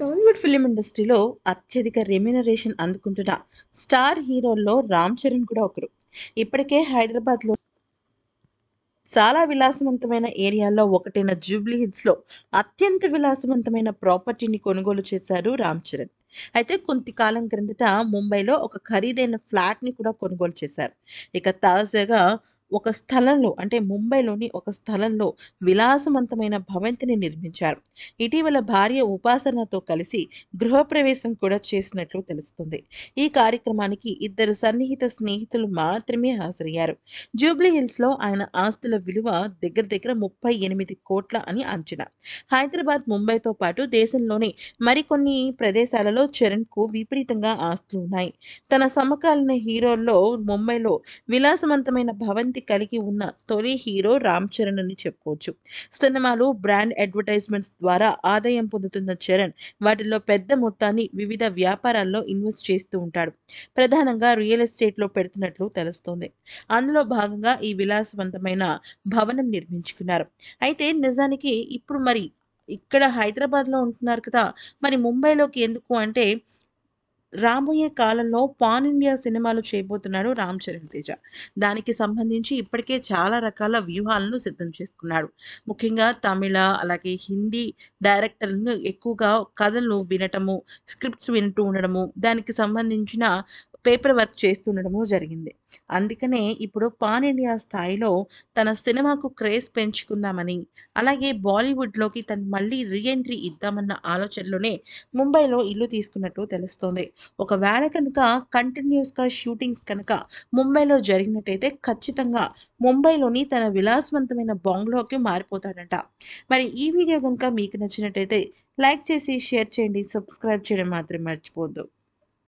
Tollywood film ఇండస్ట్రీలో అత్యధిక remuneration అందుకుంటున్న స్టార్ హీరోల్లో రామ్ చరణ్ కూడా ఒకరు ఇప్పటికే హైదరాబాద్లో చాలా విలాసవంతమైన ఏరియాలో ఒకటైన జూబ్లీ హిల్స్లో అత్యంత విలాసవంతమైన ప్రాపర్టీని కొనుగోలు చేశారు రామ్ చరణ్ అయితే కొంతకాలం క్రిందట ముంబైలో ఒక ఖరీదైన ఫ్లాట్ని కూడా కొనుగోలు చేశారు ఇక తాజాగా ఒక స్థలంలో అంటే ముంబైలోని ఒక స్థలంలో విలాసవంతమైన భవంతిని నిర్మించారు ఇటీవల భార్య ఉపాసనతో కలిసి గృహప్రవేశం కూడా చేసినట్లు తెలుస్తుంది ఈ కార్యక్రమానికి ఇద్దరు సన్నిహిత స్నేహితులు మాత్రమే హాజరయ్యారు జూబ్లీ హిల్స్లో ఆయన ఆస్తుల విలువ దగ్గర దగ్గర ముప్పై ఎనిమిది కోట్ల అని అంచనా హైదరాబాద్ ముంబైతో పాటు దేశంలోని మరికొన్ని ప్రదేశాలలో చరణ్కు విపరీతంగా ఆస్తులు ఉన్నాయి తన సమకాలీన హీరోల్లో ముంబైలో విలాసవంతమైన భవంతి పరిణితి కలిగి ఉన్న తొలి హీరో రామ్ చరణ్ అని చెప్పుకోవచ్చు సినిమాలు బ్రాండ్ అడ్వర్టైజ్మెంట్స్ ద్వారా ఆదాయం పొందుతున్న చరణ్ వాటిలో పెద్ద మొత్తాన్ని వివిధ వ్యాపారాల్లో ఇన్వెస్ట్ చేస్తూ ఉంటాడు ప్రధానంగా రియల్ ఎస్టేట్లో పెడుతున్నట్లు తెలుస్తోంది అందులో భాగంగా ఈ విలాసవంతమైన భవనం నిర్మించుకున్నారు అయితే నిజానికి ఇప్పుడు మరి ఇక్కడ హైదరాబాద్లో ఉంటున్నారు కదా మరి ముంబైలోకి ఎందుకు అంటే రాబోయే కాలంలో పాన్ ఇండియా సినిమాలు చేయబోతున్నాడు రామ్ చరణ్ తేజ దానికి సంబంధించి ఇప్పటికే చాలా రకాల వ్యూహాలను సిద్ధం చేసుకున్నాడు ముఖ్యంగా తమిళ అలాగే హిందీ డైరెక్టర్లను ఎక్కువగా కథలు వినటము స్క్రిప్ట్స్ వింటూ ఉండడము దానికి సంబంధించిన పేపర్ వర్క్ చేస్తుండడము జరిగింది అందుకనే ఇప్పుడు పాన్ ఇండియా స్థాయిలో తన సినిమాకు క్రేజ్ పెంచుకుందామని అలాగే బాలీవుడ్లోకి తను మళ్ళీ రీఎంట్రీ ఇద్దామన్న ఆలోచనలోనే ముంబైలో ఇల్లు తీసుకున్నట్టు తెలుస్తోంది ఒకవేళ కనుక కంటిన్యూస్గా షూటింగ్స్ కనుక ముంబైలో జరిగినట్టయితే ఖచ్చితంగా ముంబైలోని తన విలాసవంతమైన బాంగ్లోకి మారిపోతాడట మరి ఈ వీడియో కనుక మీకు నచ్చినట్టయితే లైక్ చేసి షేర్ చేయండి సబ్స్క్రైబ్ చేయడం మాత్రం మర్చిపోద్దు